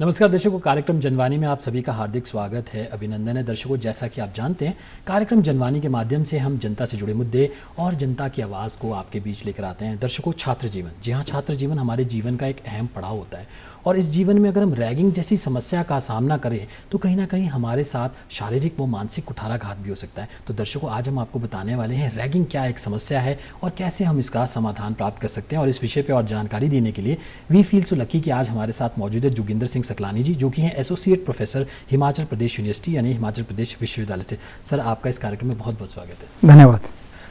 नमस्कार दर्शकों कार्यक्रम जनवानी में आप सभी का हार्दिक स्वागत है अभिनंदन है दर्शकों जैसा कि आप जानते हैं कार्यक्रम जनवानी के माध्यम से हम जनता से जुड़े मुद्दे और जनता की आवाज़ को आपके बीच लेकर आते हैं दर्शकों छात्र जीवन जी हाँ छात्र जीवन हमारे जीवन का एक अहम पड़ाव होता है और इस जीवन में अगर हम रैगिंग जैसी समस्या का सामना करें तो कहीं ना कहीं हमारे साथ शारीरिक व मानसिक कुठाराघात भी हो सकता है तो दर्शकों आज हम आपको बताने वाले हैं रैगिंग क्या एक समस्या है और कैसे हम इसका समाधान प्राप्त कर सकते हैं और इस विषय पर और जानकारी देने के लिए वी फील सो लकी कि आज हमारे साथ मौजूद है जोगिंदर सिंह सकलानी जी जो कि हैं associate professor Himachal Pradesh university यानी हिमाचल प्रदेश विश्वविद्यालय से सर आपका इस कार्यक्रम में बहुत बहुत स्वागत है धन्यवाद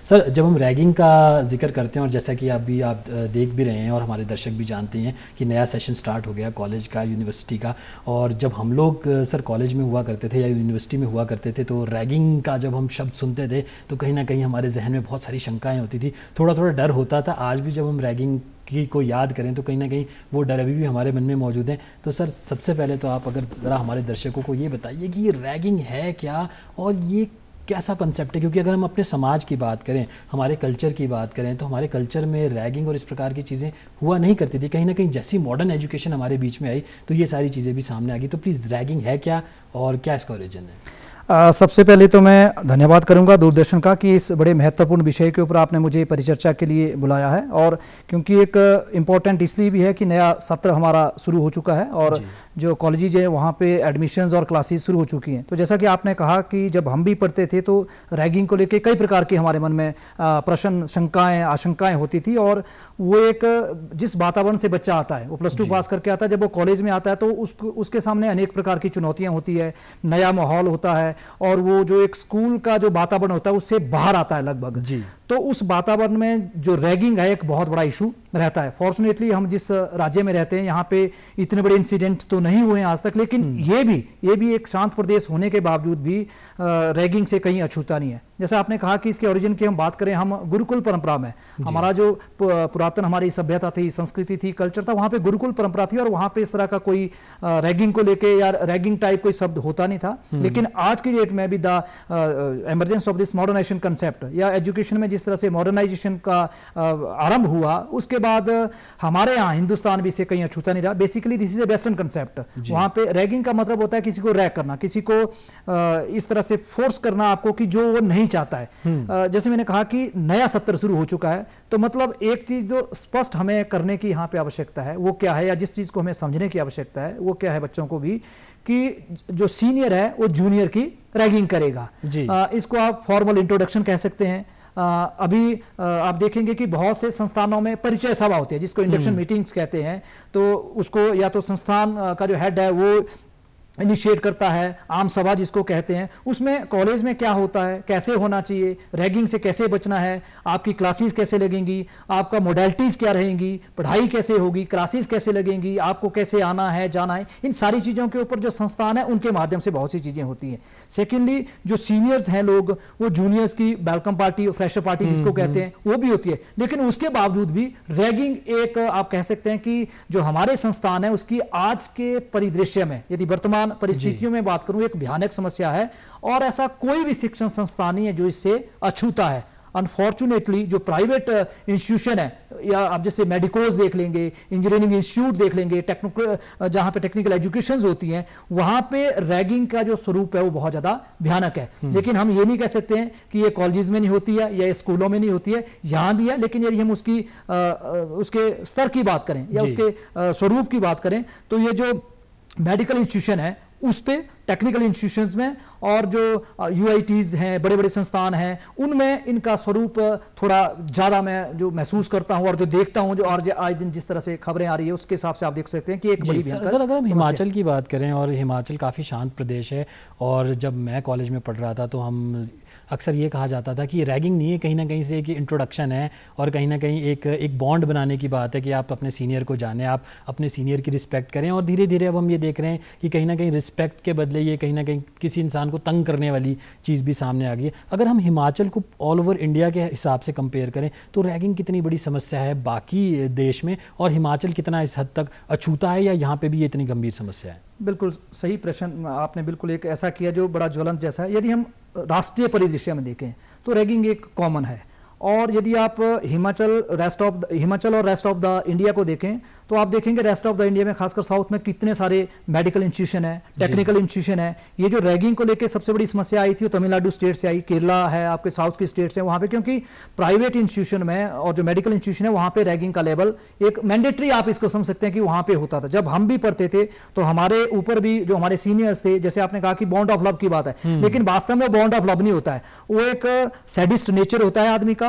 सर जब हम रैगिंग का जिक्र करते हैं और जैसा कि आप भी आप देख भी रहे हैं और हमारे दर्शक भी जानते हैं कि नया सेशन स्टार्ट हो गया कॉलेज का यूनिवर्सिटी का और जब हम लोग सर कॉलेज में हुआ करते थे या यूनिवर्सिटी में हुआ करते थे तो रैगिंग का जब हम शब्द सुनते थे तो कहीं ना कहीं हमारे जहन में बहुत सारी शंकाएँ होती थी थोड़ा थोड़ा डर होता था आज भी जब हम रैगिंग की को याद करें तो कहीं ना कहीं वो डर अभी भी हमारे मन में मौजूद है तो सर सबसे पहले तो आप अगर ज़रा हमारे दर्शकों को ये बताइए कि ये रैगिंग है क्या और ये कैसा कंसेप्ट है क्योंकि अगर हम अपने समाज की बात करें हमारे कल्चर की बात करें तो हमारे कल्चर में रैगिंग और इस प्रकार की चीज़ें हुआ नहीं करती थी कहीं ना कहीं जैसी मॉडर्न एजुकेशन हमारे बीच में आई तो ये सारी चीज़ें भी सामने आ गई तो प्लीज़ रैगिंग है क्या और क्या इसका ओरिजन है आ, सबसे पहले तो मैं धन्यवाद करूंगा दूरदर्शन का कि इस बड़े महत्वपूर्ण विषय के ऊपर आपने मुझे परिचर्चा के लिए बुलाया है और क्योंकि एक इम्पॉर्टेंट इसलिए भी है कि नया सत्र हमारा शुरू हो चुका है और जो कॉलेजेज है वहाँ पे एडमिशन्स और क्लासेस शुरू हो चुकी हैं तो जैसा कि आपने कहा कि जब हम भी पढ़ते थे तो रैगिंग को लेकर कई प्रकार की हमारे मन में प्रश्न शंकाएँ आशंकाएँ होती थी और वो एक जिस वातावरण से बच्चा आता है वो प्लस टू पास करके आता है जब वो कॉलेज में आता है तो उसके सामने अनेक प्रकार की चुनौतियाँ होती है नया माहौल होता है और वो जो एक स्कूल का जो वातावरण होता है उससे बाहर आता है लगभग जी तो उस वातावरण में जो रैगिंग है एक बहुत बड़ा इशू रहता है फॉर्चुनेटली हम जिस राज्य में रहते हैं यहाँ पे इतने बड़े इंसिडेंट तो नहीं हुए हैं आज तक लेकिन हम्म। ये भी ये भी एक शांत प्रदेश होने के बावजूद भी रैगिंग से कहीं अछूता नहीं है जैसे आपने कहा कि इसके ओरिजिन की हम बात करें हम गुरुकुल परंपरा में हमारा जो पुरातन हमारी सभ्यता थी संस्कृति थी कल्चर था वहाँ पे गुरुकुल परंपरा थी और वहाँ पे इस तरह का कोई रैगिंग को लेके या रैगिंग टाइप कोई शब्द होता नहीं था हम्म। लेकिन आज की डेट में भी the emergence of this modernisation concept या एजुकेशन में जिस जिस तरह से मॉडर्नाइजेशन का आरंभ हुआ उसके बाद हमारे यहाँ हिंदुस्तान भी इसे कहीं अछूता नहीं रहा basically this is a western concept वहाँ पे रैगिंग का मतलब होता है किसी को रैग करना किसी को इस तरह से फोर्स करना आपको कि जो वो नहीं चाहता है हम्म। जैसे मैंने कहा कि नया सत्र शुरू हो चुका है तो मतलब एक चीज जो स्पष्ट हमें करने की यहाँ पे आवश्यकता है वो क्या है या जिस चीज को हमें समझने की आवश्यकता है वो क्या है बच्चों को भी कि जो सीनियर है वो जूनियर की रैगिंग करेगा आ, इसको आप फॉर्मल इंट्रोडक्शन कह सकते हैं अभी आप देखेंगे कि बहुत से संस्थानों में परिचय सभा होती है जिसको इंडक्शन हम्म। मीटिंग्स कहते हैं तो उसको या तो संस्थान का जो हेड है वो इनिशिएट करता है आम सभा जिसको कहते हैं उसमें कॉलेज में क्या होता है कैसे होना चाहिए रैगिंग से कैसे बचना है आपकी क्लासेस कैसे लगेंगी आपका मोडलिटीज़ क्या रहेंगी पढ़ाई कैसे होगी क्लासेस कैसे लगेंगी आपको कैसे आना है जाना है इन सारी चीज़ों के ऊपर जो संस्थान है उनके माध्यम से बहुत सी चीज़ें होती हैं सेकेंडली जो सीनियर्स हैं लोग वो जूनियर्स की वेलकम पार्टी और फ्रेशर पार्टी जिसको कहते हम्म। हैं वो भी होती है लेकिन उसके बावजूद भी रैगिंग एक आप कह सकते हैं कि जो हमारे संस्थान है उसकी आज के परिदृश्य में यदि वर्तमान वर्तमान परिस्थितियों में बात करूं एक भयानक समस्या है और ऐसा कोई भी शिक्षण संस्थान नहीं है जो इससे अछूता है अनफॉर्चुनेटली जो प्राइवेट इंस्टीट्यूशन uh, है या आप जैसे मेडिकोज देख लेंगे इंजीनियरिंग इंस्टीट्यूट देख लेंगे टेक्निकल uh, जहां पे टेक्निकल एजुकेशन होती हैं वहां पे रैगिंग का जो स्वरूप है वो बहुत ज़्यादा भयानक है हम्म। लेकिन हम ये नहीं कह सकते हैं कि ये कॉलेजेस में नहीं होती है या स्कूलों में नहीं होती है यहां भी है लेकिन यदि हम उसकी आ, uh, उसके स्तर की बात करें या उसके स्वरूप की बात करें तो ये जो मेडिकल इंस्टीट्यूशन है उस पर टेक्निकल इंस्टीट्यूशंस में और जो यू हैं बड़े बड़े संस्थान हैं उनमें इनका स्वरूप थोड़ा ज़्यादा मैं जो महसूस करता हूँ और जो देखता हूँ जो और जो आज दिन जिस तरह से खबरें आ रही है उसके हिसाब से आप देख सकते हैं कि एक बड़ी सर, सर अगर हम हिमाचल की बात करें और हिमाचल काफ़ी शांत प्रदेश है और जब मैं कॉलेज में पढ़ रहा था तो हम अक्सर ये कहा जाता था कि रैगिंग नहीं है कहीं ना कहीं से एक इंट्रोडक्शन है और कहीं ना कहीं एक एक बॉन्ड बनाने की बात है कि आप अपने सीनियर को जाने आप अपने सीनियर की रिस्पेक्ट करें और धीरे धीरे अब हम ये देख रहे हैं कि कहीं ना कहीं रिस्पेक्ट के बदले ये कहीं ना कहीं किसी इंसान को तंग करने वाली चीज़ भी सामने आ गई है अगर हम हिमाचल को ऑल ओवर इंडिया के हिसाब से कंपेयर करें तो रैगिंग कितनी बड़ी समस्या है बाकी देश में और हिमाचल कितना इस हद तक अछूता है या यहाँ पर भी ये इतनी गंभीर समस्या है बिल्कुल सही प्रश्न आपने बिल्कुल एक ऐसा किया जो बड़ा ज्वलंत जैसा है यदि हम राष्ट्रीय परिदृश्य में देखें तो रैगिंग एक कॉमन है और यदि आप हिमाचल रेस्ट ऑफ हिमाचल और रेस्ट ऑफ द इंडिया को देखें तो आप देखेंगे रेस्ट ऑफ द इंडिया में खासकर साउथ में कितने सारे मेडिकल इंस्टीट्यूशन है टेक्निकल इंस्टीट्यूशन है ये जो रैगिंग को लेकर सबसे बड़ी समस्या आई थी वो तमिलनाडु स्टेट से आई केरला है आपके साउथ की स्टेट है वहाँ पे क्योंकि प्राइवेट इंस्टीट्यूशन में और जो मेडिकल इंस्टीट्यूशन है वहाँ पर रैगिंग का लेवल एक मैंडेटरी आप इसको समझ सकते हैं कि वहाँ पर होता था जब हम भी पढ़ते थे तो हमारे ऊपर भी जो हमारे सीनियर्स थे जैसे आपने कहा कि बॉन्ड ऑफ लव की बात है हम्म। लेकिन वास्तव में बॉन्ड ऑफ लव नहीं होता है वो एक सैडिस्ट नेचर होता है आदमी का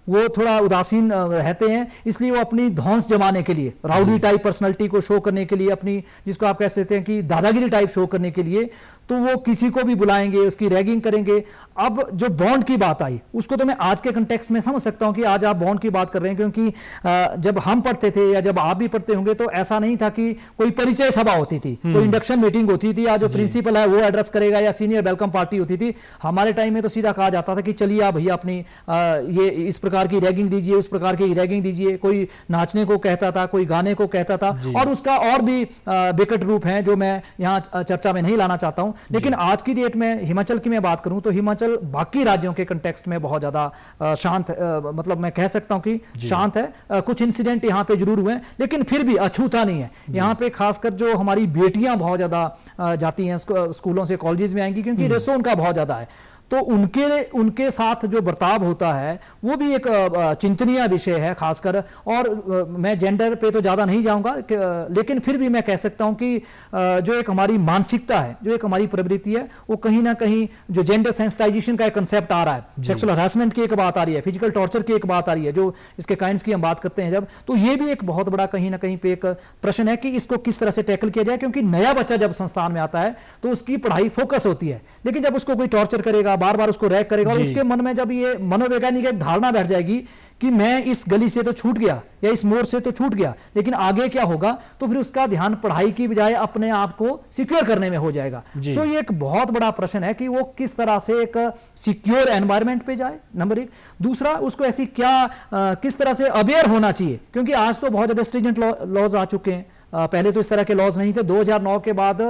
वो थोड़ा उदासीन रहते हैं इसलिए वो अपनी धौंस जमाने के लिए राउडी टाइप पर्सनालिटी को शो करने के लिए अपनी जिसको आप कह सकते हैं कि दादागिरी टाइप शो करने के लिए तो वो किसी को भी बुलाएंगे उसकी रैगिंग करेंगे अब जो बॉन्ड की बात आई उसको तो मैं आज के कंटेक्स में समझ सकता हूं कि आज आप बॉन्ड की बात कर रहे हैं क्योंकि जब हम पढ़ते थे या जब आप भी पढ़ते होंगे तो ऐसा नहीं था कि कोई परिचय सभा होती थी हम्म। कोई इंडक्शन मीटिंग होती थी या जो प्रिंसिपल है वो एड्रेस करेगा या सीनियर वेलकम पार्टी होती थी हमारे टाइम में तो सीधा कहा जाता था कि चलिए आप भैया अपनी ये इस प्रकार की रैगिंग दीजिए उस प्रकार की रैगिंग दीजिए कोई नाचने को कहता था कोई गाने को कहता था और उसका और भी विकट रूप है जो मैं यहाँ चर्चा में नहीं लाना चाहता हूँ लेकिन आज की डेट में हिमाचल की मैं बात करूँ तो हिमाचल बाकी राज्यों के कंटेक्सट में बहुत ज़्यादा शांत मतलब मैं कह सकता हूँ कि शांत है कुछ इंसिडेंट यहाँ पे जरूर हुए लेकिन फिर भी अछूता नहीं है यहाँ पे खासकर जो हमारी बेटियाँ बहुत ज़्यादा जाती हैं स्कूलों से कॉलेज में आएंगी क्योंकि हम्म। रेसो उनका बहुत ज़्यादा है तो उनके उनके साथ जो बर्ताव होता है वो भी एक चिंतनीय विषय है खासकर और मैं जेंडर पे तो ज़्यादा नहीं जाऊँगा लेकिन फिर भी मैं कह सकता हूँ कि जो एक हमारी मानसिकता है जो एक हमारी प्रवृत्ति है वो कहीं ना कहीं जो जेंडर सेंसिटाइजेशन का एक कंसेप्ट आ रहा है सेक्सुअल हरासमेंट की एक बात आ रही है फिजिकल टॉर्चर की एक बात आ रही है जो इसके काइंड की हम बात करते हैं जब तो ये भी एक बहुत बड़ा कहीं ना कहीं पर एक प्रश्न है कि इसको किस तरह से टैकल किया जाए क्योंकि नया बच्चा जब संस्थान में आता है तो उसकी पढ़ाई फोकस होती है लेकिन जब उसको कोई टॉर्चर करेगा बार बार उसको रैक करेगा और उसके मन में जब ये मनोवैज्ञानिक एक धारणा बैठ जाएगी कि मैं इस गली से तो छूट गया या इस मोड़ से तो छूट गया लेकिन आगे क्या होगा तो फिर उसका ध्यान पढ़ाई की बजाय अपने आप को सिक्योर करने में हो जाएगा सो so, ये एक बहुत बड़ा प्रश्न है कि वो किस तरह से एक सिक्योर एनवायरमेंट पे जाए नंबर एक दूसरा उसको ऐसी क्या आ, किस तरह से अवेयर होना चाहिए क्योंकि आज तो बहुत ज्यादा स्ट्रीजेंट लॉज आ चुके हैं पहले तो इस तरह के लॉज नहीं थे 2009 के बाद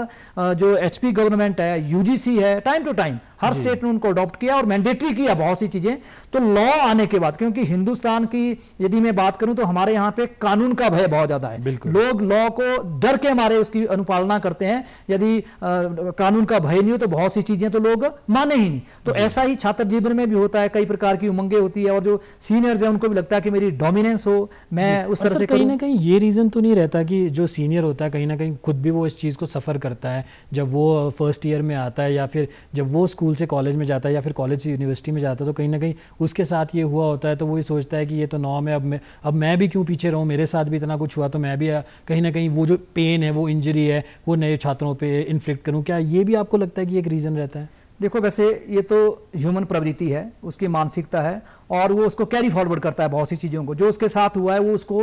जो एचपी गवर्नमेंट है यूजीसी है टाइम टू टाइम हर स्टेट ने उनको अडॉप्ट किया और मैंडेटरी किया बहुत सी चीजें तो लॉ आने के बाद क्योंकि हिंदुस्तान की यदि मैं बात करूं तो हमारे यहाँ पे कानून का भय बहुत ज्यादा है लोग लॉ को डर के मारे उसकी अनुपालना करते हैं यदि कानून का भय नहीं हो तो बहुत सी चीजें तो लोग माने ही नहीं तो ऐसा ही छात्र जीवन में भी होता है कई प्रकार की उमंगे होती है और जो सीनियर्स है उनको भी लगता है कि मेरी डोमिनेंस हो मैं उस तरह से कहीं ना कहीं ये रीजन तो नहीं रहता कि जो सीनियर होता है कहीं ना कहीं खुद भी वो इस चीज को सफर करता है जब वो फर्स्ट ईयर में आता है या फिर जब वो स्कूल स्कूल से कॉलेज में जाता है या फिर कॉलेज से यूनिवर्सिटी में जाता है तो कहीं ना कहीं उसके साथ ये हुआ होता है तो वो ये सोचता है कि ये तो नॉम में अब मैं अब मैं भी क्यों पीछे रहूँ मेरे साथ भी इतना कुछ हुआ तो मैं भी कहीं ना कहीं वो जो पेन है वो इंजरी है वो नए छात्रों पर इन्फ्लिक्ट करूँ क्या ये भी आपको लगता है कि एक रीज़न रहता है देखो वैसे ये तो ह्यूमन प्रवृत्ति है उसकी मानसिकता है और वो उसको कैरी फॉरवर्ड करता है बहुत सी चीज़ों को जो उसके साथ हुआ है वो उसको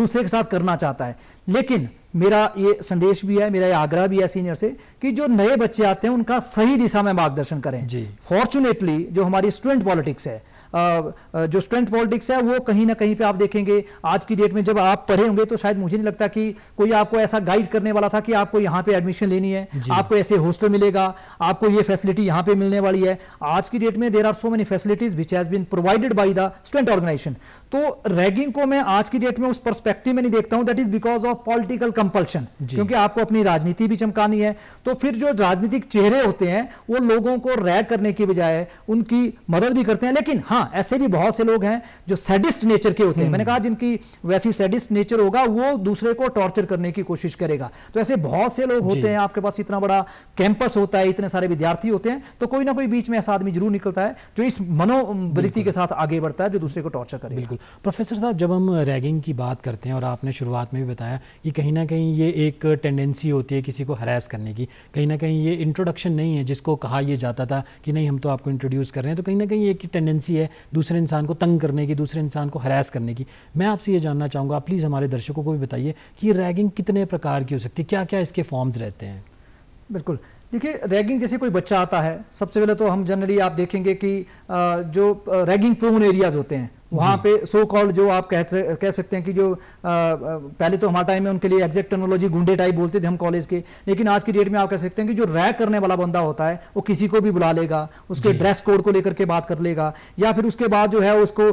दूसरे के साथ करना चाहता है लेकिन मेरा ये संदेश भी है मेरा ये आग्रह भी है सीनियर से कि जो नए बच्चे आते हैं उनका सही दिशा में मार्गदर्शन करें जी फॉर्चुनेटली जो हमारी स्टूडेंट पॉलिटिक्स है जो स्ट्रेंथ पॉलिटिक्स है वो कहीं ना कहीं पे आप देखेंगे आज की डेट में जब आप पढ़े होंगे तो शायद मुझे नहीं लगता कि कोई आपको ऐसा गाइड करने वाला था कि आपको यहाँ पे एडमिशन लेनी है आपको ऐसे हॉस्टल मिलेगा आपको ये फैसिलिटी यहाँ पे मिलने वाली है आज की डेट में there are so many facilities which has been provided by the student organisation तो रैगिंग को मैं आज की डेट में उस परस्पेक्टिव में नहीं देखता हूँ that is because of political compulsion क्योंकि आपको अपनी राजनीति भी चमकानी है तो फिर जो राजनीतिक चेहरे होते हैं वो लोगों को रैग करने की बजाय उनकी मदद भी करते हैं लेकिन हाँ हाँ ऐसे भी बहुत से लोग हैं जो सैडिस्ट नेचर के होते हैं हम्म। मैंने कहा जिनकी वैसी सैडिस्ट नेचर होगा वो दूसरे को टॉर्चर करने की कोशिश करेगा तो ऐसे बहुत से लोग होते हैं आपके पास इतना बड़ा कैंपस होता है इतने सारे विद्यार्थी होते हैं तो कोई ना कोई बीच में ऐसा आदमी जरूर निकलता है जो इस मनोवृत्ति के साथ आगे बढ़ता है जो दूसरे को टॉर्चर करे बिल्कुल प्रोफेसर साहब जब हम रैगिंग की बात करते हैं और आपने शुरुआत में भी बताया कि कहीं ना कहीं ये एक टेंडेंसी होती है किसी को हरास करने की कहीं ना कहीं ये इंट्रोडक्शन नहीं है जिसको कहा यह जाता था कि नहीं हम तो आपको इंट्रोड्यूस कर रहे हैं तो कहीं ना कहीं एक टेंडेंसी है दूसरे इंसान को तंग करने की दूसरे इंसान को हरास करने की मैं आपसे ये जानना चाहूँगा प्लीज़ हमारे दर्शकों को भी बताइए कि रैगिंग कितने प्रकार की हो सकती है क्या क्या इसके फॉर्म्स रहते हैं बिल्कुल देखिए रैगिंग जैसे कोई बच्चा आता है सबसे पहले तो हम जनरली आप देखेंगे कि जो रैगिंग प्रोन एरियाज़ होते हैं वहाँ पे सो कॉल्ड जो आप कह कह सकते हैं कि जो आ, पहले तो हमारे टाइम में उनके लिए एग्जैक्ट टेक्नोलॉजी गुंडे टाइप बोलते थे हम कॉलेज के लेकिन आज की डेट में आप कह सकते हैं कि जो रैक करने वाला बंदा होता है वो किसी को भी बुला लेगा उसके ड्रेस कोड को लेकर के बात कर लेगा या फिर उसके बाद जो है उसको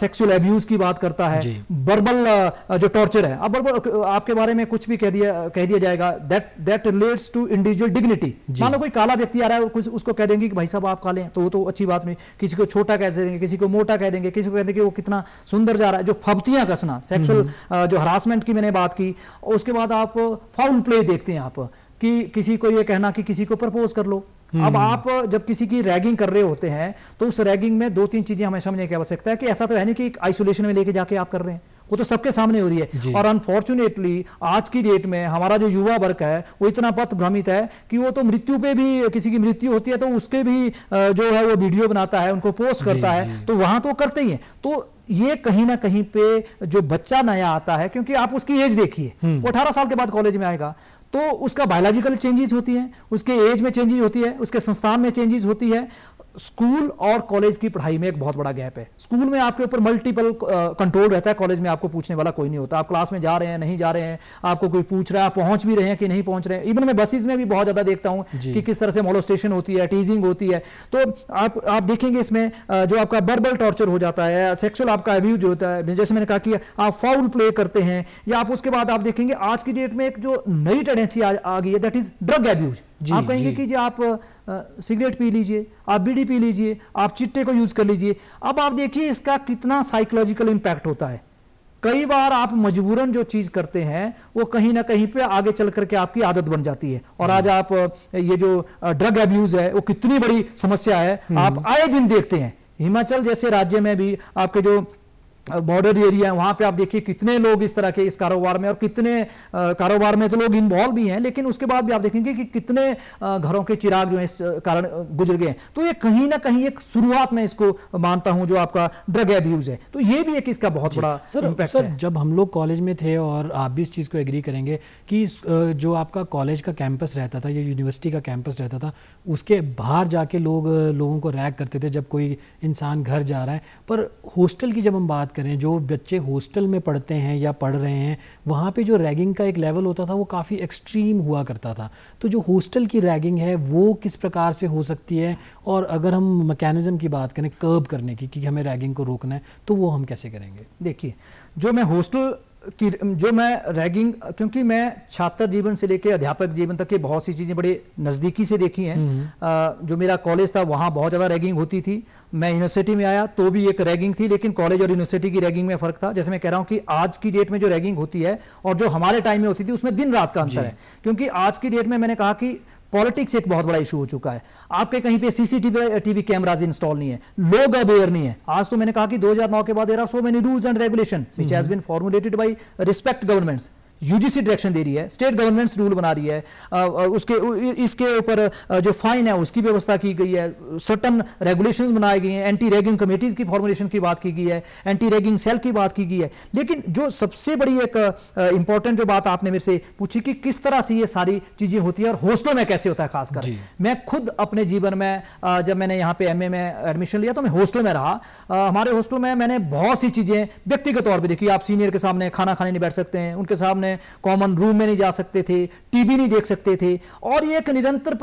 सेक्सुअल एब्यूज की बात करता है बर्बल जो टॉर्चर है अब बर्बल आपके बारे में कुछ भी कह दिया कह दिया जाएगा that that relates to individual dignity मान लो कोई काला व्यक्ति आ रहा है उसको कह देंगे कि भाई साहब आप काले हैं तो वो तो अच्छी बात नहीं किसी को छोटा कह देंगे किसी को मोटा कह देंगे किसी को कह देंगे देखिए वो कितना सुंदर जा रहा है जो फबतियां कसना सेक्सुअल हम्म। जो हरासमेंट की मैंने बात की उसके बाद आप फाउल प्ले देखते हैं आप कि किसी को ये कहना कि किसी को प्रपोज कर लो अब हम्म। आप जब किसी की रैगिंग कर रहे होते हैं तो उस रैगिंग में दो तीन चीजें हमें समझने की आवश्यकता है कि ऐसा तो है नहीं कि आइसोलेशन में लेके जाके आप कर रहे हैं वो तो सबके सामने हो रही है और अनफॉर्चुनेटली आज की डेट में हमारा जो युवा वर्ग है वो इतना पथ भ्रमित है कि वो तो मृत्यु पे भी किसी की मृत्यु होती है तो उसके भी जो है वो वीडियो बनाता है उनको पोस्ट करता है तो वहां तो करते ही है तो ये कहीं ना कहीं पे जो बच्चा नया आता है क्योंकि आप उसकी एज देखिए हम्म। वो अठारह साल के बाद कॉलेज में आएगा तो उसका बायोलॉजिकल चेंजेस होती है उसके एज में चेंजेस होती है उसके संस्थान में चेंजेस होती है स्कूल और कॉलेज की पढ़ाई में एक बहुत बड़ा गैप है स्कूल में आपके ऊपर मल्टीपल कंट्रोल uh, रहता है कॉलेज में आपको पूछने वाला कोई नहीं होता आप क्लास में जा रहे हैं नहीं जा रहे हैं आपको कोई पूछ रहा है आप पहुंच भी रहे हैं कि नहीं पहुंच रहे हैं इवन मैं बसेज में भी बहुत ज्यादा देखता हूँ कि किस तरह से स्टेशन होती है टीजिंग होती है तो आप आप देखेंगे इसमें uh, जो आपका बर्बल टॉर्चर हो जाता है सेक्सुअल आपका अब्यूज होता है जैसे मैंने कहा कि आप फाउल प्ले करते हैं या आप उसके बाद आप देखेंगे आज की डेट में एक जो नई टेंडेंसी आ गई है दैट इज ड्रग एब्यूज आप कहेंगे कि जो आप सिगरेट पी लीजिए आप बीड़ी पी लीजिए आप चिट्टे को यूज़ कर लीजिए अब आप देखिए इसका कितना साइकोलॉजिकल इम्पैक्ट होता है कई बार आप मजबूरन जो चीज़ करते हैं वो कहीं ना कहीं पे आगे चल करके आपकी आदत बन जाती है और आज आप ये जो ड्रग एब्यूज़ है वो कितनी बड़ी समस्या है हम्म। आप आए दिन देखते हैं हिमाचल जैसे राज्य में भी आपके जो बॉर्डर एरिया है वहाँ पे आप देखिए कितने लोग इस तरह के इस कारोबार में और कितने कारोबार में तो लोग इन्वॉल्व भी हैं लेकिन उसके बाद भी आप देखेंगे कि कितने घरों के चिराग जो है इस कारण गुजर गए तो ये कहीं ना कहीं एक शुरुआत में इसको मानता हूँ जो आपका ड्रग एब्यूज है तो ये भी एक इसका बहुत बड़ा सर सर है। जब हम लोग कॉलेज में थे और आप भी इस चीज़ को एग्री करेंगे कि जो आपका कॉलेज का कैंपस रहता था या यूनिवर्सिटी का कैंपस रहता था उसके बाहर जाके लोगों को रैक करते थे जब कोई इंसान घर जा रहा है पर हॉस्टल की जब हम बात करें जो बच्चे हॉस्टल में पढ़ते हैं या पढ़ रहे हैं वहाँ पे जो रैगिंग का एक लेवल होता था वो काफ़ी एक्सट्रीम हुआ करता था तो जो हॉस्टल की रैगिंग है वो किस प्रकार से हो सकती है और अगर हम मैकेनिज़्म की बात करें कर्ब करने की कि हमें रैगिंग को रोकना है तो वो हम कैसे करेंगे देखिए जो मैं हॉस्टल कि जो मैं रैगिंग क्योंकि मैं छात्र जीवन से लेकर अध्यापक जीवन तक के बहुत सी चीज़ें बड़े नज़दीकी से देखी हैं हम्म। जो मेरा कॉलेज था वहाँ बहुत ज़्यादा रैगिंग होती थी मैं यूनिवर्सिटी में आया तो भी एक रैगिंग थी लेकिन कॉलेज और यूनिवर्सिटी की रैगिंग में फ़र्क था जैसे मैं कह रहा हूँ कि आज की डेट में जो रैगिंग होती है और जो हमारे टाइम में होती थी उसमें दिन रात का अंतर है क्योंकि आज की डेट में मैंने कहा कि पॉलिटिक्स एक बहुत बड़ा इशू हो चुका है आपके कहीं पे सीसीटीवी टीवी कैमराज इंस्टॉल नहीं है लोग अवेयर नहीं है आज तो मैंने कहा कि 2009 के बाद so many rules and regulation which has been formulated by respect governments UGC direction दे रही है स्टेट गवर्नमेंट्स रूल बना रही है उसके इसके ऊपर जो फाइन है उसकी व्यवस्था की गई है सर्टन रेगुलेशंस बनाए गए हैं एंटी रैगिंग कमेटीज की फॉर्मुलेशन की बात की गई है एंटी रैगिंग सेल की बात की गई है लेकिन जो सबसे बड़ी एक इंपॉर्टेंट जो बात आपने मेरे से पूछी कि किस तरह से ये सारी चीजें होती है और हॉस्टलों में कैसे होता है खासकर मैं खुद अपने जीवन में जब मैंने यहाँ पे एम में एडमिशन लिया तो मैं हॉस्टल में रहा हमारे हॉस्टल में मैंने बहुत सी चीजें व्यक्तिगत तौर पर देखी आप सीनियर के सामने खाना खाने नहीं बैठ सकते हैं उनके सामने सामने कॉमन रूम में नहीं जा सकते थे टीवी नहीं देख सकते थे और ये एक निरंतर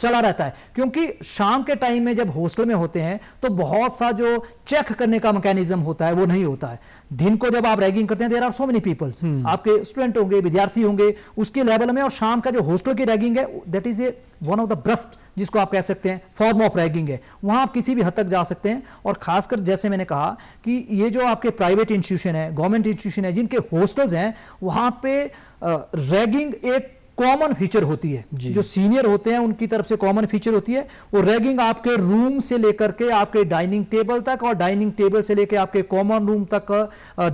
चला रहता है क्योंकि शाम के टाइम में जब हॉस्टल में होते हैं तो बहुत सा जो चेक करने का मैकेनिज्म होता है वो नहीं होता है दिन को जब आप रैगिंग करते हैं there are so many peoples आपके स्टूडेंट होंगे विद्यार्थी होंगे उसके लेवल में और शाम का जो हॉस्टल की रैगिंग है that is a one of the worst जिसको आप कह सकते हैं फॉर्म ऑफ रैगिंग है वहां आप किसी भी हद तक जा सकते हैं और खासकर जैसे मैंने कहा कि ये जो आपके प्राइवेट इंस्टीट्यूशन है गवर्नमेंट इंस्टीट्यूशन है जिनके हॉस्टल्स हैं वहां पे रैगिंग एक कॉमन फीचर होती है जो सीनियर होते हैं उनकी तरफ से कॉमन फीचर होती है वो रैगिंग आपके रूम से लेकर के आपके डाइनिंग टेबल तक और डाइनिंग टेबल से लेकर आपके कॉमन रूम तक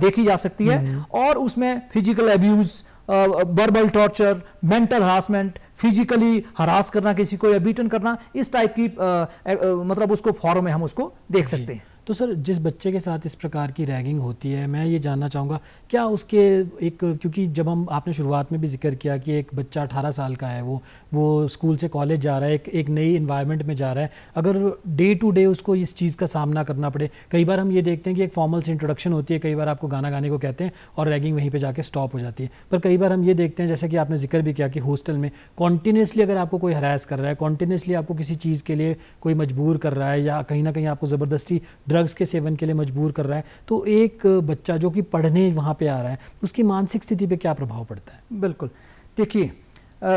देखी जा सकती है हम्म। और उसमें physical abuse verbal torture mental harassment physically harass करना किसी को या बीटन करना इस टाइप की आ, आ, मतलब उसको फॉरम में हम उसको देख सकते हैं तो सर जिस बच्चे के साथ इस प्रकार की रैगिंग होती है मैं ये जानना चाहूँगा क्या उसके एक क्योंकि जब हम आपने शुरुआत में भी जिक्र किया कि एक बच्चा अठारह साल का है वो वो स्कूल से कॉलेज जा रहा है एक एक नई इन्वायरमेंट में जा रहा है अगर डे टू डे उसको इस चीज़ का सामना करना पड़े कई बार हम ये देखते हैं कि एक फॉर्मल से इंट्रोडक्शन होती है कई बार आपको गाना गाने को कहते हैं और रैगिंग वहीं पर जाके स्टॉप हो जाती है पर कई बार हम ये देखते हैं जैसे कि आपने जिक्र भी किया कि हॉस्टल में कॉन्टीन्यूसली अगर आपको कोई हरास कर रहा है कॉन्टीन्यूसली आपको किसी चीज़ के लिए कोई मजबूर कर रहा है या कहीं ना कहीं आपको ज़बरदस्ती ड्रग्स के सेवन के लिए मजबूर कर रहा है तो एक बच्चा जो कि पढ़ने वहाँ पे आ रहा है उसकी मानसिक स्थिति पे क्या प्रभाव पड़ता है बिल्कुल देखिए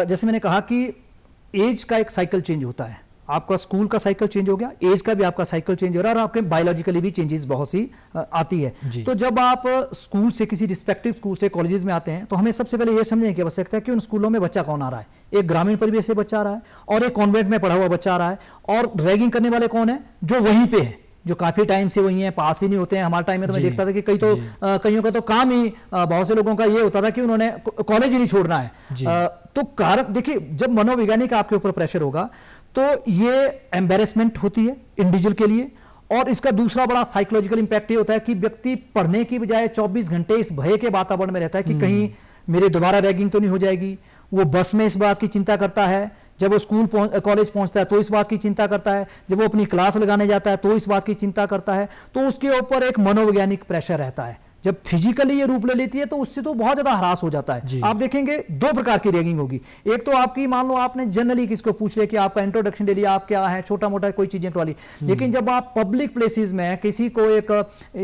जैसे मैंने कहा कि एज का एक साइकिल चेंज होता है आपका स्कूल का साइकिल चेंज हो गया एज का भी आपका साइकिल चेंज हो रहा है और आपके बायोलॉजिकली भी चेंजेस बहुत सी आती है तो जब आप स्कूल से किसी रिस्पेक्टिव स्कूल से कॉलेजेस में आते हैं तो हमें सबसे पहले यह समझने की आवश्यकता है कि उन स्कूलों में बच्चा कौन आ रहा है एक ग्रामीण परिवेश से बच्चा आ रहा है और एक कॉन्वेंट में पढ़ा हुआ बच्चा आ रहा है और रैगिंग करने वाले कौन है जो वहीं पे है जो काफ़ी टाइम से वही है पास ही नहीं होते हैं हमारे टाइम में तो मैं देखता था कि कई तो कईयों का तो काम ही बहुत से लोगों का ये होता था कि उन्होंने कॉलेज ही नहीं छोड़ना है तो कारण देखिए जब मनोवैज्ञानिक आपके ऊपर प्रेशर होगा तो ये एम्बेरसमेंट होती है इंडिविजुअल के लिए और इसका दूसरा बड़ा साइकोलॉजिकल इंपैक्ट ये होता है कि व्यक्ति पढ़ने की बजाय 24 घंटे इस भय के वातावरण में रहता है कि हम्म। कहीं मेरे दोबारा रैगिंग तो नहीं हो जाएगी वो बस में इस बात की चिंता करता है जब वो स्कूल कॉलेज पहुंचता है तो इस बात की चिंता करता है जब वो अपनी क्लास लगाने जाता है तो इस बात की चिंता करता है तो उसके ऊपर एक मनोवैज्ञानिक प्रेशर रहता है जब फिजिकली ये रूप ले लेती है तो उससे तो बहुत ज्यादा हरास हो जाता है आप देखेंगे दो प्रकार की रैगिंग होगी एक तो आपकी मान लो आपने जनरली किसको पूछ लिया कि आपका इंट्रोडक्शन ले लिया आप क्या है छोटा मोटा कोई चीजें ट्रॉली हम्म। लेकिन जब आप पब्लिक प्लेसेस में किसी को एक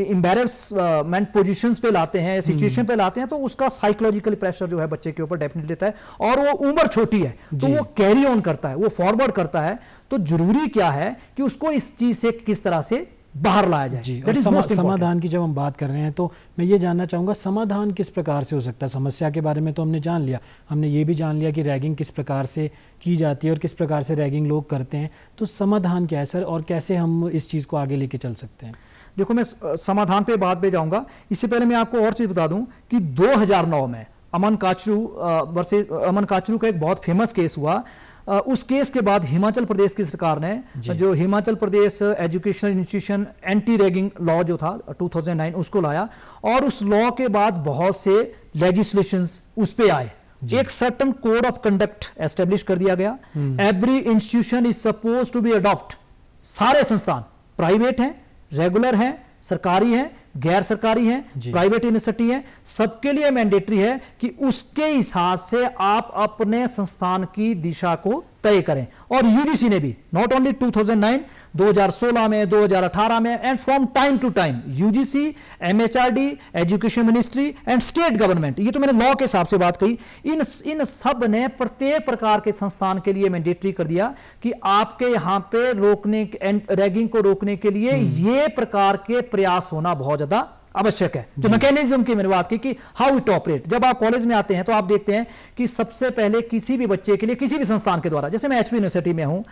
इंबेरसमेंट पोजिशन पे लाते हैं सिचुएशन हम्म। पे लाते हैं तो उसका साइकोलॉजिकल प्रेशर जो है बच्चे के ऊपर डेफिनेटली लेता है और वो उम्र छोटी है तो वो कैरी ऑन करता है वो फॉरवर्ड करता है तो जरूरी क्या है कि उसको इस चीज से किस तरह से बाहर लाया जाए दैट इज मोस्ट समाधान की जब हम बात कर रहे हैं तो मैं ये जानना चाहूंगा समाधान किस प्रकार से हो सकता है समस्या के बारे में तो हमने जान लिया हमने ये भी जान लिया कि रैगिंग किस प्रकार से की जाती है और किस प्रकार से रैगिंग लोग करते हैं तो समाधान क्या है सर और कैसे हम इस चीज़ को आगे लेके चल सकते हैं देखो मैं समाधान पे बात पे जाऊंगा इससे पहले मैं आपको और चीज़ बता दूं कि 2009 में अमन काचरू वर्से अमन काचरू का एक बहुत फेमस केस हुआ उस केस के बाद हिमाचल प्रदेश की सरकार ने जो Himachal Pradesh educational institution anti ragging law जो था 2009 उसको लाया और उस लॉ के बाद बहुत से लेजिस्लेशन उस पर आए एक certain code of conduct establish कर दिया गया every institution is suppose to be adopt सारे संस्थान प्राइवेट हैं रेगुलर हैं सरकारी हैं गैर सरकारी हैं प्राइवेट यूनिवर्सिटी हैं सबके लिए मैंडेटरी है कि उसके हिसाब से आप अपने संस्थान की दिशा को तय करें और यूजीसी ने भी नॉट ओनली 2009 2016 में 2018 में and from time to time UGC MHRD education ministry and state government ये तो मैंने लॉ के हिसाब से बात कही इन इन सब ने प्रत्येक प्रकार के संस्थान के लिए मैंडेटरी कर दिया कि आपके यहां पे रोकने रैगिंग को रोकने के लिए हम्म। ये प्रकार के प्रयास होना बहुत ज्यादा आवश्यक है जो मैकेनिज्म की मैंने बात की कि हाउ इट ऑपरेट जब आप कॉलेज में आते हैं तो आप देखते हैं कि सबसे पहले किसी भी बच्चे के लिए किसी भी संस्थान के द्वारा जैसे मैं एचपी यूनिवर्सिटी में हूँ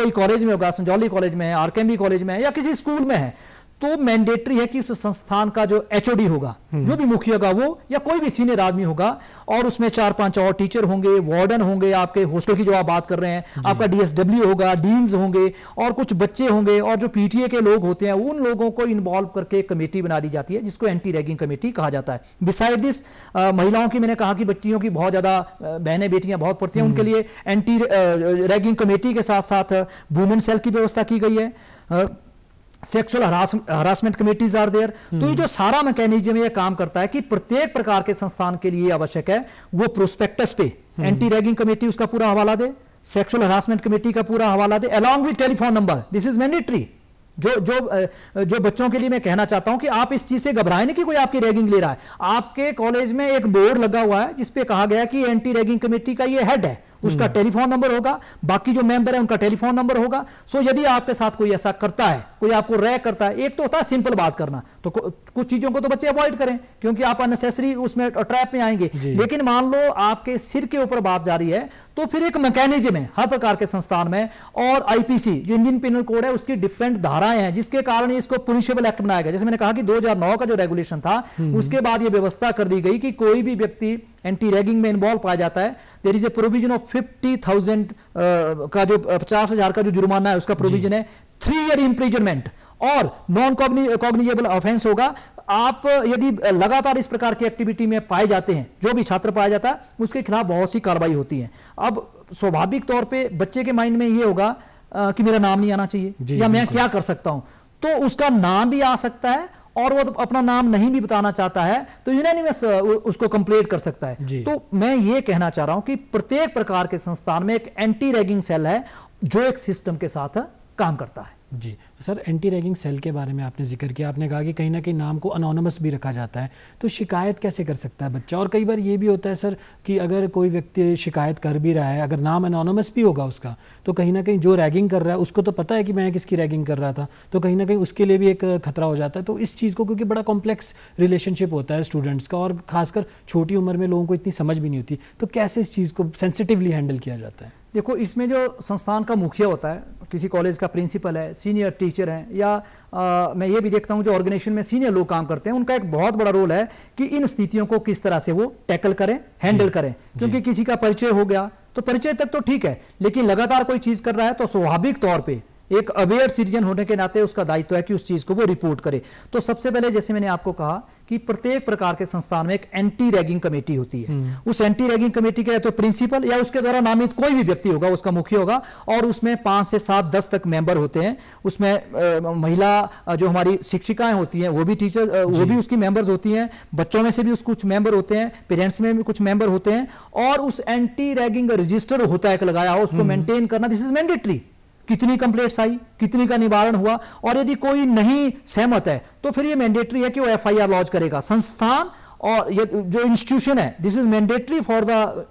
कोई कॉलेज में होगा संजौली कॉलेज में है आरकेएमबी कॉलेज में है या किसी स्कूल में है तो मैंडेटरी है कि उस संस्थान का जो एचओडी होगा हम्म। जो भी मुखिया होगा वो या कोई भी सीनियर आदमी होगा और उसमें चार पांच और टीचर होंगे वार्डन होंगे आपके हॉस्टल की जो आप बात कर रहे हैं आपका डीएसडब्ल्यू होगा डीन्स होंगे और कुछ बच्चे होंगे और जो पीटीए के लोग होते हैं उन लोगों को इन्वॉल्व करके कमेटी बना दी जाती है जिसको एंटी रैगिंग कमेटी कहा जाता है बिसाइड दिस महिलाओं की मैंने कहा कि बच्चियों की बहुत ज्यादा बहने बेटियां बहुत पड़ती हैं हम्म। उनके लिए एंटी रैगिंग कमेटी के साथ साथ वुमेन सेल की व्यवस्था की गई है sexual harassment committees are there तो ये जो सारा मैकेनिज्म ये काम करता है कि प्रत्येक प्रकार के संस्थान के लिए आवश्यक है वो प्रोस्पेक्टस पे एंटी रैगिंग कमेटी उसका पूरा हवाला दे सेक्सुअल हरासमेंट कमेटी का पूरा हवाला दे along with telephone number this is mandatory जो जो जो बच्चों के लिए मैं कहना चाहता हूं कि आप इस चीज से घबराए नहीं कि कोई आपकी रैगिंग ले रहा है आपके कॉलेज में एक बोर्ड लगा हुआ है जिसपे कहा गया कि एंटी रैगिंग कमेटी का ये हेड है उसका हम्म। टेलीफोन नंबर होगा बाकी जो मेंबर है उनका टेलीफोन नंबर होगा सो यदि आपके साथ कोई ऐसा करता है कोई आपको रैक करता है एक तो होता है सिंपल बात करना तो कुछ चीजों को तो बच्चे अवॉइड करें क्योंकि आप अननेसेसरी उसमें ट्रैप में आएंगे लेकिन मान लो आपके सिर के ऊपर बात जारी है तो फिर एक मैकेनिज्म है हर प्रकार के संस्थान में और आईपीसी जो इंडियन पिनल कोड है उसकी डिफरेंट धाराएं हैं जिसके कारण इसको पुनिशेबल एक्ट बनाया गया जैसे मैंने कहा कि दो का जो रेगुलेशन था हम्म। उसके बाद यह व्यवस्था कर दी गई कि कोई भी व्यक्ति एंटी रैगिंग में इन्वॉल्व पाया जाता है there is a provision of fifty thousand का जो uh, पचास हजार का जो जुर्माना है उसका प्रोविजन है थ्री ईयर इंप्रिजनमेंट और नॉन कॉग्निजेबल ऑफेंस होगा आप uh, यदि uh, लगातार इस प्रकार की एक्टिविटी में पाए जाते हैं जो भी छात्र पाया जाता है उसके खिलाफ बहुत सी कार्रवाई होती है अब स्वाभाविक तौर पे बच्चे के माइंड में ये होगा कि मेरा नाम नहीं आना चाहिए या मैं क्या कर सकता हूं तो उसका नाम भी आ सकता है और वो तो अपना नाम नहीं भी बताना चाहता है तो यूनानिमस उसको कंप्लेट कर सकता है तो मैं ये कहना चाह रहा हूं कि प्रत्येक प्रकार के संस्थान में एक एंटी रैगिंग सेल है जो एक सिस्टम के साथ काम करता है जी सर एंटी रैगिंग सेल के बारे में आपने जिक्र किया आपने कहा कि कहीं ना कहीं नाम को अनोनमस भी रखा जाता है तो शिकायत कैसे कर सकता है बच्चा और कई बार ये भी होता है सर कि अगर कोई व्यक्ति शिकायत कर भी रहा है अगर नाम अनोनमस भी होगा उसका तो कहीं ना कहीं जो रैगिंग कर रहा है उसको तो पता है कि मैं किसकी रैगिंग कर रहा था तो कहीं ना कहीं उसके लिए भी एक खतरा हो जाता है तो इस चीज़ को क्योंकि बड़ा कॉम्प्लेक्स रिलेशनशिप होता है स्टूडेंट्स का और खासकर छोटी उम्र में लोगों को इतनी समझ भी नहीं होती तो कैसे इस चीज़ को सेंसिटिवली हैंडल किया जाता है देखो इसमें जो संस्थान का मुखिया होता है किसी कॉलेज का प्रिंसिपल है सीनियर टीचर हैं या आ, मैं ये भी देखता हूँ जो ऑर्गेनाइजेशन में सीनियर लोग काम करते हैं उनका एक बहुत बड़ा रोल है कि इन स्थितियों को किस तरह से वो टैकल करें हैंडल करें क्योंकि किसी का परिचय हो गया तो परिचय तक तो ठीक है लेकिन लगातार कोई चीज़ कर रहा है तो स्वाभाविक तौर पर एक अवेयर सिटीजन होने के नाते उसका दायित्व तो है कि उस चीज को वो रिपोर्ट करे तो सबसे पहले जैसे मैंने आपको कहा कि प्रत्येक प्रकार के संस्थान में एक एंटी रैगिंग कमेटी होती है हम्म। उस एंटी रैगिंग कमेटी के तो प्रिंसिपल या उसके द्वारा नामित कोई भी व्यक्ति होगा उसका मुखी होगा और उसमें पांच से सात दस तक मेंबर होते हैं उसमें महिला जो हमारी शिक्षिकाएं होती हैं वो भी टीचर वो भी उसकी मेंबर्स होती हैं बच्चों में से भी उस कुछ मेंबर होते हैं पेरेंट्स में भी कुछ मेंबर होते हैं और उस एंटी रैगिंग रजिस्टर होता है लगाया हो उसको मेंटेन हम्म। करना दिस इज मैंडेटरी कितनी कंप्लेंट्स आई कितनी का निवारण हुआ और यदि कोई नहीं सहमत है तो फिर ये मैंडेटरी है कि वो एफआईआर लॉन्च करेगा संस्थान और ये जो इंस्टीट्यूशन है this is mandatory for the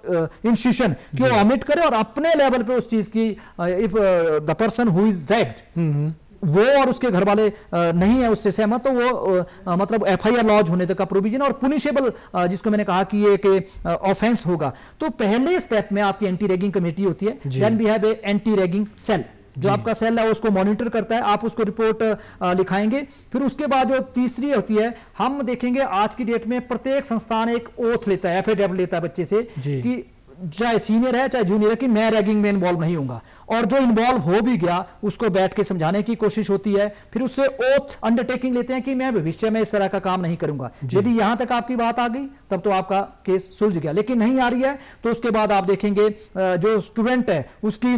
institution कि वो अमिट करे और अपने लेवल पे उस चीज की if the person who is dead वो और उसके घर वाले uh, नहीं है उससे सहमत तो वो uh, uh, मतलब एफ आई आर लॉज होने तक का प्रोविजन और पुनिशेबल जिसको मैंने कहा कि ये एक ऑफेंस होगा तो पहले स्टेप में आपकी एंटी रैगिंग कमेटी होती है then we have a anti ragging cell जो आपका सेल है उसको मॉनिटर करता है आप उसको रिपोर्ट लिखाएंगे फिर उसके बाद जो तीसरी होती है हम देखेंगे आज की डेट में प्रत्येक संस्थान एक ओथ लेता है एफिडेविट लेता है बच्चे से कि चाहे सीनियर है चाहे जूनियर है कि मैं रैगिंग में इन्वॉल्व नहीं हूँ और जो इन्वॉल्व हो भी गया उसको बैठ के समझाने की कोशिश होती है फिर उससे ओथ अंडरटेकिंग लेते हैं कि मैं भविष्य में इस तरह का काम नहीं करूंगा यदि यहां तक आपकी बात आ गई तब तो आपका केस सुलझ गया लेकिन नहीं आ रही है तो उसके बाद आप देखेंगे जो स्टूडेंट है उसकी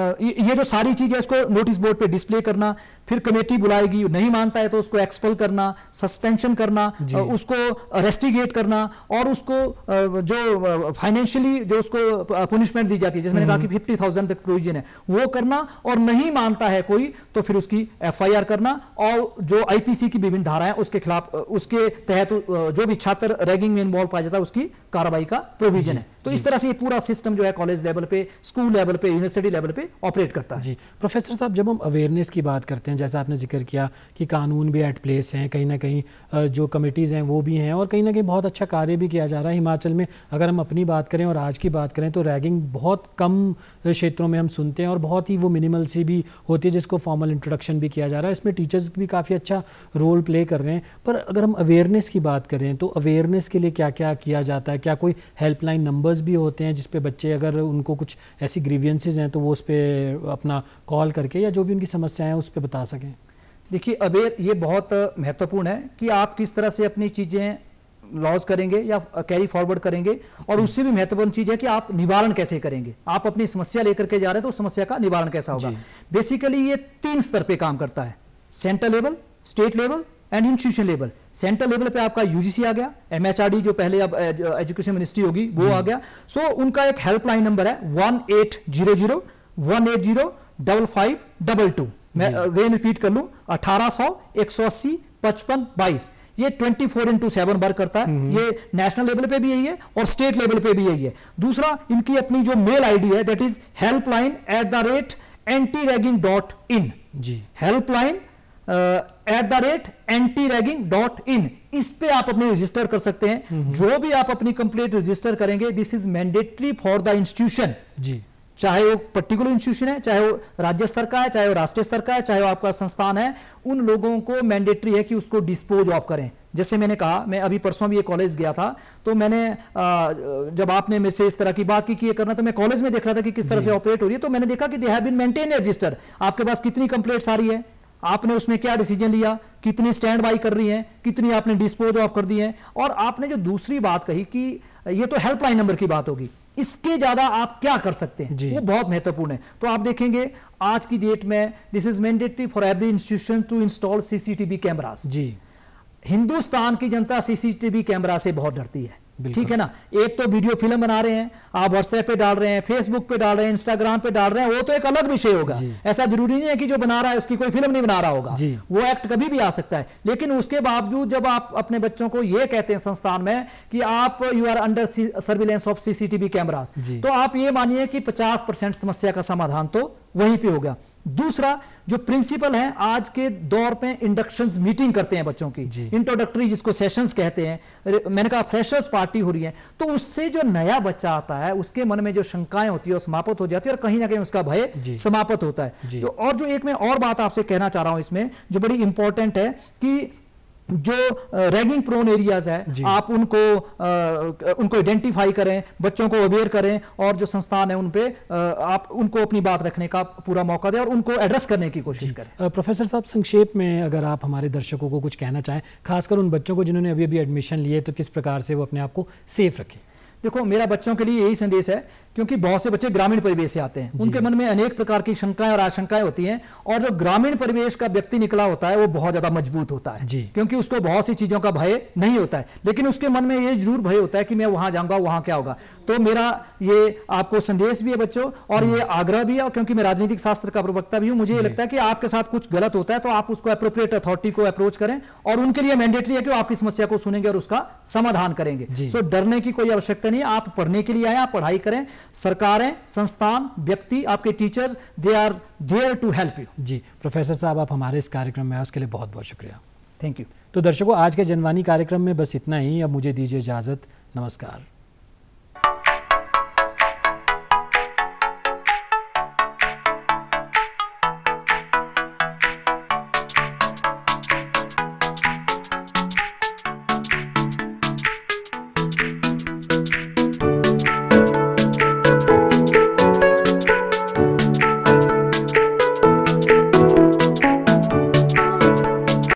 ये जो सारी चीज है इसको नोटिस बोर्ड पे डिस्प्ले करना फिर कमेटी बुलाएगी नहीं मानता है तो उसको एक्सपल करना सस्पेंशन करना उसको रेस्टिगेट करना और उसको जो फाइनेंशियली जो उसको पनिशमेंट दी जाती है जिसमें कहा कि फिफ्टी हम्म। थाउजेंड तक प्रोविजन है वो करना और नहीं मानता है कोई तो फिर उसकी एफ करना और जो आईपीसी की विभिन्न धाराएं उसके खिलाफ उसके तहत जो भी छात्र रैगिंग में इन्वॉल्व पाया जाता है उसकी कार्रवाई का प्रोविजन है तो इस तरह से ये पूरा सिस्टम जो है कॉलेज लेवल पे स्कूल लेवल पे यूनिवर्सिटी लेवल पे ऑपरेट करता है जी प्रोफेसर साहब जब हम अवेयरनेस की बात करते हैं जैसा आपने जिक्र किया कि कानून भी एट प्लेस हैं कहीं ना कहीं जो कमेटीज़ हैं वो भी हैं और कहीं ना कहीं बहुत अच्छा कार्य भी किया जा रहा है हिमाचल में अगर हम अपनी बात करें और आज की बात करें तो रैगिंग बहुत कम क्षेत्रों में हम सुनते हैं और बहुत ही वो मिनिमल सी भी होती है जिसको फॉर्मल इंट्रोडक्शन भी किया जा रहा है इसमें टीचर्स भी काफ़ी अच्छा रोल प्ले कर रहे हैं पर अगर हम अवेयरनेस की बात करें तो अवेयरनेस के लिए क्या क्या किया जाता है क्या कोई हेल्पलाइन नंबर्स भी होते हैं जिसपे बच्चे अगर उनको कुछ ऐसी ग्रीवियंसेज हैं तो वो उस पर अपना कॉल करके या जो भी उनकी समस्याएं हैं उस पर बता बढ़ा सकें देखिए अब ये बहुत महत्वपूर्ण है कि आप किस तरह से अपनी चीज़ें लॉस करेंगे या कैरी फॉरवर्ड करेंगे और उससे भी महत्वपूर्ण चीज़ है कि आप निवारण कैसे करेंगे आप अपनी समस्या लेकर के जा रहे हैं तो समस्या का निवारण कैसा होगा बेसिकली ये तीन स्तर पे काम करता है central level state level and institution level central level पे आपका यूजीसी आ गया एमएचआरडी जो पहले अब एजुकेशन मिनिस्ट्री होगी वो आ गया सो so, उनका एक हेल्पलाइन नंबर है one eight zero zero one eight zero double five double two मैं अगेन रिपीट कर लू अठारह सौ एक सौ अस्सी पचपन बाईस ये 24 फोर इंटू सेवन वर्क करता है हम्म। ये नेशनल लेवल पे भी यही है और स्टेट लेवल पे भी यही है दूसरा इनकी अपनी जो मेल आईडी है that is helpline at the rate anti ragging dot in जी helpline at the rate anti ragging dot in इस पे आप अपने रजिस्टर कर सकते हैं हम्म। जो भी आप अपनी कंप्लेट रजिस्टर करेंगे this is mandatory for the institution जी चाहे वो पर्टिकुलर इंस्टीट्यूशन है चाहे वो राज्य स्तर का है चाहे वो राष्ट्रीय स्तर का है चाहे वो आपका संस्थान है उन लोगों को मैंडेटरी है कि उसको डिस्पोज ऑफ करें जैसे मैंने कहा मैं अभी परसों भी ये कॉलेज गया था तो मैंने जब आपने मेरे से इस तरह की बात की कि ये करना तो मैं कॉलेज में देख रहा था कि किस तरह से ऑपरेट हो रही है तो मैंने देखा कि they have been maintain register आपके पास कितनी कंप्लेट्स आ रही है आपने उसमें क्या डिसीजन लिया कितनी स्टैंड बाई कर रही है कितनी आपने डिस्पोज ऑफ कर दी है और आपने जो दूसरी बात कही कि ये तो हेल्पलाइन नंबर की बात होगी इसके ज्यादा आप क्या कर सकते हैं वो बहुत महत्वपूर्ण है तो आप देखेंगे आज की डेट में this is mandatory for every institution to install CCTV cameras जी हिंदुस्तान की जनता सीसीटीवी कैमरा से बहुत डरती है ठीक है ना एक तो वीडियो फिल्म बना रहे हैं आप व्हाट्सएप पे डाल रहे हैं फेसबुक पे डाल रहे हैं इंस्टाग्राम पे डाल रहे हैं वो तो एक अलग विषय होगा ऐसा जरूरी नहीं है कि जो बना रहा है उसकी कोई फिल्म नहीं बना रहा होगा वो एक्ट कभी भी आ सकता है लेकिन उसके बावजूद जब आप अपने बच्चों को ये कहते हैं संस्थान में कि आप you are under surveillance of CCTV cameras तो आप ये मानिए कि पचास समस्या का समाधान तो वहीं पे हो गया दूसरा जो प्रिंसिपल है आज के दौर पे इंडक्शन मीटिंग करते हैं बच्चों की इंट्रोडक्टरी जिसको सेशंस कहते हैं मैंने कहा फ्रेशर्स पार्टी हो रही है तो उससे जो नया बच्चा आता है उसके मन में जो शंकाएं होती है समाप्त हो जाती है और कहीं ना कहीं उसका भय समाप्त होता है जो, और जो एक मैं और बात आपसे कहना चाह रहा हूं इसमें जो बड़ी इंपॉर्टेंट है कि जो रैगिंग प्रोन एरियाज है आप उनको आ, उनको आइडेंटिफाई करें बच्चों को अवेयर करें और जो संस्थान है उन पे आप उनको अपनी बात रखने का पूरा मौका दें और उनको एड्रेस करने की कोशिश करें प्रोफेसर साहब संक्षेप में अगर आप हमारे दर्शकों को कुछ कहना चाहें खासकर उन बच्चों को जिन्होंने अभी अभी एडमिशन लिए तो किस प्रकार से वो अपने आप को सेफ रखें देखो मेरा बच्चों के लिए यही संदेश है क्योंकि बहुत से बच्चे ग्रामीण परिवेश से आते हैं उनके मन में अनेक प्रकार की शंकाएं और आशंकाएं होती हैं और जो ग्रामीण परिवेश का व्यक्ति निकला होता है वो बहुत ज्यादा मजबूत होता है क्योंकि उसको बहुत सी चीजों का भय नहीं होता है लेकिन उसके मन में ये जरूर भय होता है कि मैं वहां जाऊंगा वहां क्या होगा तो मेरा ये आपको संदेश भी है बच्चों और ये हम्म। आग्रह भी है क्योंकि मैं राजनीतिक शास्त्र का प्रवक्ता भी हूं मुझे ये लगता है कि आपके साथ कुछ गलत होता है तो आप उसको अप्रोप्रिएट अथॉरिटी को अप्रोच करें और उनके लिए मैंडेटरी है कि वो आपकी समस्या को सुनेंगे और उसका समाधान करेंगे सो डरने की कोई आवश्यकता नहीं आप पढ़ने के लिए आए आप पढ़ाई करें सरकारें संस्थान व्यक्ति आपके teacher they are there to help you जी प्रोफेसर साहब आप हमारे इस कार्यक्रम में आए उसके लिए बहुत बहुत शुक्रिया थैंक यू तो दर्शकों आज के जनवानी कार्यक्रम में बस इतना ही अब मुझे दीजिए इजाज़त नमस्कार